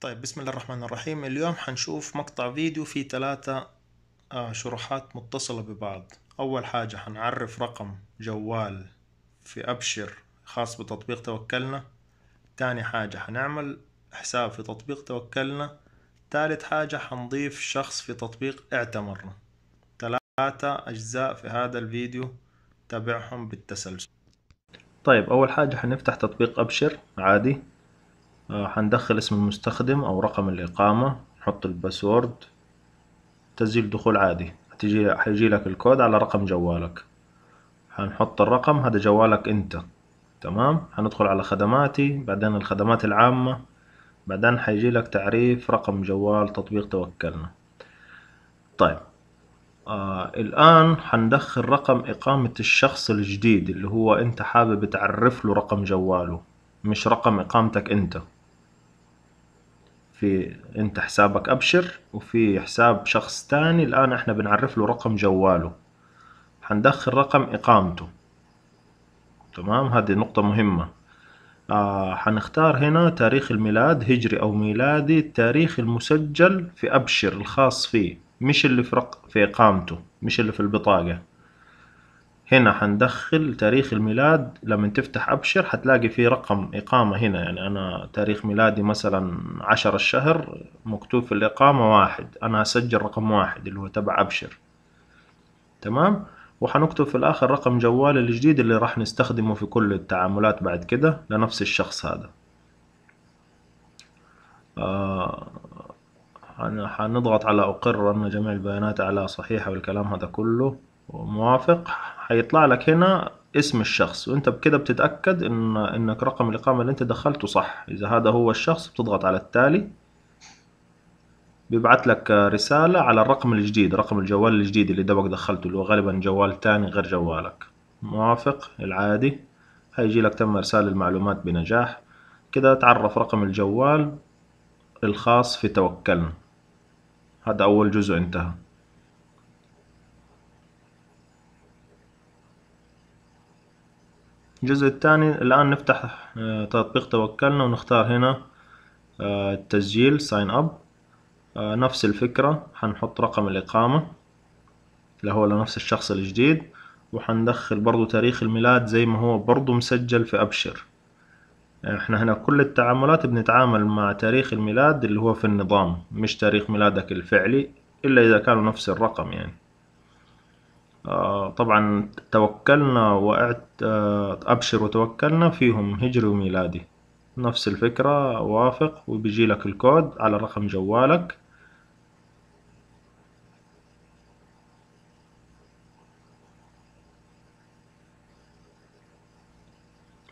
طيب بسم الله الرحمن الرحيم اليوم حنشوف مقطع فيديو فيه ثلاثة آه، شروحات متصلة ببعض أول حاجة حنعرف رقم جوال في أبشر خاص بتطبيق توكلنا تاني حاجة حنعمل حساب في تطبيق توكلنا تالت حاجة حنضيف شخص في تطبيق اعتمرنا ثلاثة أجزاء في هذا الفيديو تابعهم بالتسلسل طيب أول حاجة حنفتح تطبيق أبشر عادي هندخل آه، اسم المستخدم او رقم الاقامة نحط الباسورد تسجيل دخول عادي هتجي هيجي لك الكود على رقم جوالك هنحط الرقم هذا جوالك انت تمام هندخل على خدماتي بعدين الخدمات العامة بعدين هيجي لك تعريف رقم جوال تطبيق توكلنا طيب آه الآن هندخل رقم إقامة الشخص الجديد اللي هو أنت حابب تعرف له رقم جواله مش رقم إقامتك أنت في انت حسابك ابشر وفي حساب شخص تاني الان احنا بنعرف له رقم جواله حندخل رقم اقامته تمام هذه نقطة مهمة آه حنختار هنا تاريخ الميلاد هجري او ميلادي التاريخ المسجل في ابشر الخاص فيه مش اللي في رق في اقامته مش اللي في البطاقة هنا حندخل تاريخ الميلاد لما تفتح ابشر حتلاقي في رقم اقامة هنا يعني انا تاريخ ميلادي مثلا عشر الشهر مكتوب في الاقامة واحد انا اسجل رقم واحد اللي هو تبع ابشر تمام وحنكتب في الاخر رقم جوالي الجديد اللي راح نستخدمه في كل التعاملات بعد كده لنفس الشخص هذا آه حنضغط على اقر ان جميع البيانات على صحيحة والكلام هذا كله موافق هيطلع لك هنا اسم الشخص وانت بكده بتتاكد ان انك رقم الاقامه اللي انت دخلته صح اذا هذا هو الشخص بتضغط على التالي بيبعت لك رساله على الرقم الجديد رقم الجوال الجديد اللي دوك دخلته اللي هو غالبا جوال تاني غير جوالك موافق العادي هيجي لك تم ارسال المعلومات بنجاح كده تعرف رقم الجوال الخاص في توكلنا هذا اول جزء انتهى الجزء الثاني الآن نفتح آه، تطبيق توكلنا ونختار هنا آه، التسجيل ساين اب آه، نفس الفكرة حنحط رقم الإقامة اللي هو لنفس الشخص الجديد وحندخل برضو تاريخ الميلاد زي ما هو برضو مسجل في أبشر يعني احنا هنا كل التعاملات بنتعامل مع تاريخ الميلاد اللي هو في النظام مش تاريخ ميلادك الفعلي إلا إذا كانوا نفس الرقم يعني طبعا توكلنا وقعت آه، أبشر وتوكلنا فيهم هجري وميلادي نفس الفكرة وافق وبيجي لك الكود على رقم جوالك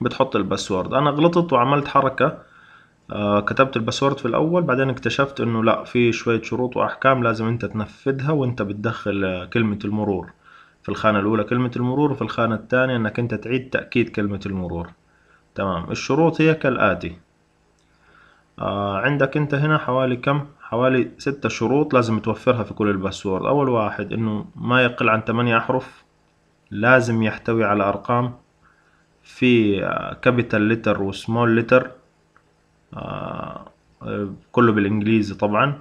بتحط الباسورد انا غلطت وعملت حركة آه كتبت الباسورد في الاول بعدين اكتشفت انه لا في شوية شروط واحكام لازم انت تنفذها وانت بتدخل آه، كلمة المرور في الخانة الأولى كلمة المرور وفي الخانة الثانية أنك أنت تعيد تأكيد كلمة المرور تمام الشروط هي كالآتي آه عندك أنت هنا حوالي كم؟ حوالي ستة شروط لازم توفرها في كل الباسورد أول واحد أنه ما يقل عن ثمانية أحرف لازم يحتوي على أرقام في كابيتال لتر وسمول لتر كله بالإنجليزي طبعا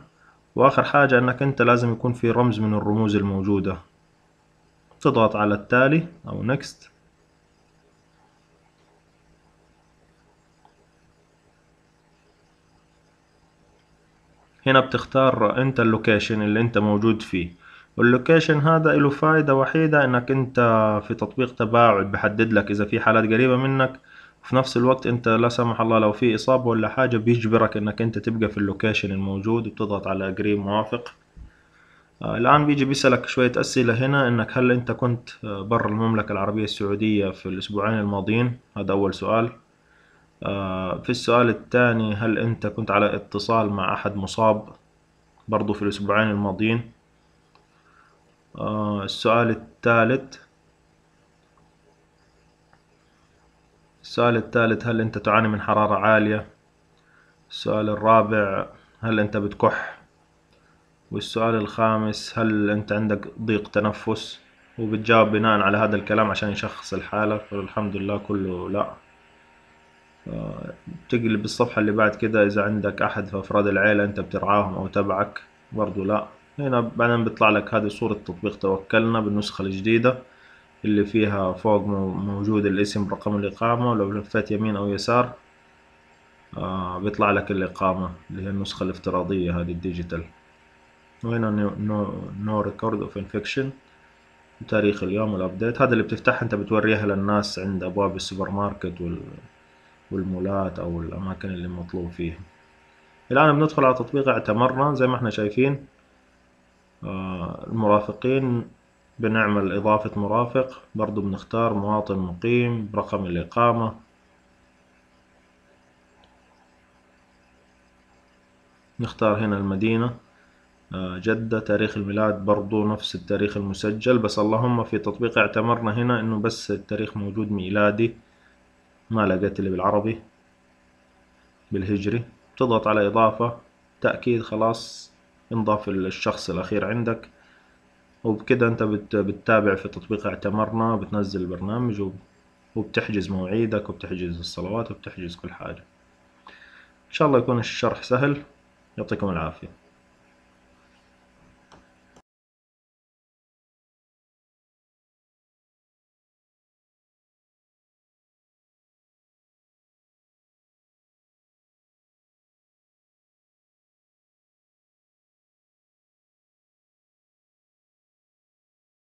وآخر حاجة أنك أنت لازم يكون في رمز من الرموز الموجودة تضغط على التالي أو next هنا بتختار انت اللوكيشن اللي انت موجود فيه واللوكيشن هذا له فائدة وحيدة انك انت في تطبيق تباعد بحدد لك اذا في حالات قريبة منك وفي نفس الوقت انت لا سمح الله لو في اصابة ولا حاجة بيجبرك انك انت تبقى في اللوكيشن الموجود وبتضغط على أجري موافق آه، الآن بيجي بيسألك شوية أسئلة هنا إنك هل أنت كنت آه، برا المملكة العربية السعودية في الأسبوعين الماضيين هذا أول سؤال آه، في السؤال الثاني هل أنت كنت على اتصال مع أحد مصاب برضو في الأسبوعين الماضيين السؤال الثالث السؤال الثالث هل أنت تعاني من حرارة عالية السؤال الرابع هل أنت بتكح والسؤال الخامس هل أنت عندك ضيق تنفس وبتجاوب بناء على هذا الكلام عشان يشخص الحالة فالحمد لله كله لا آه، تقلب الصفحة اللي بعد كده إذا عندك أحد في أفراد العيلة أنت بترعاهم أو تبعك برضو لا هنا بعدين بيطلع لك هذه صورة تطبيق توكلنا بالنسخة الجديدة اللي فيها فوق موجود الاسم رقم الإقامة ولو لفيت يمين أو يسار آه، بيطلع لك الإقامة اللي هي النسخة الافتراضية هذه الديجيتال وهنا نو ريكورد اوف انفكشن وتاريخ اليوم والابديت هذا اللي بتفتحها انت بتوريها للناس عند ابواب السوبر ماركت وال والمولات او الاماكن اللي مطلوب فيها الان بندخل على تطبيق اعتمرنا زي ما احنا شايفين آه، المرافقين بنعمل اضافة مرافق برضو بنختار مواطن مقيم برقم الاقامة نختار هنا المدينة آه، جدة تاريخ الميلاد برضو نفس التاريخ المسجل بس اللهم في تطبيق اعتمرنا هنا انه بس التاريخ موجود ميلادي ما لقيت اللي بالعربي بالهجري تضغط على اضافة تأكيد خلاص انضاف الشخص الاخير عندك وبكده انت بتتابع في تطبيق اعتمرنا بتنزل البرنامج وبتحجز مواعيدك وبتحجز الصلوات وبتحجز كل حاجة ان شاء الله يكون الشرح سهل يعطيكم العافية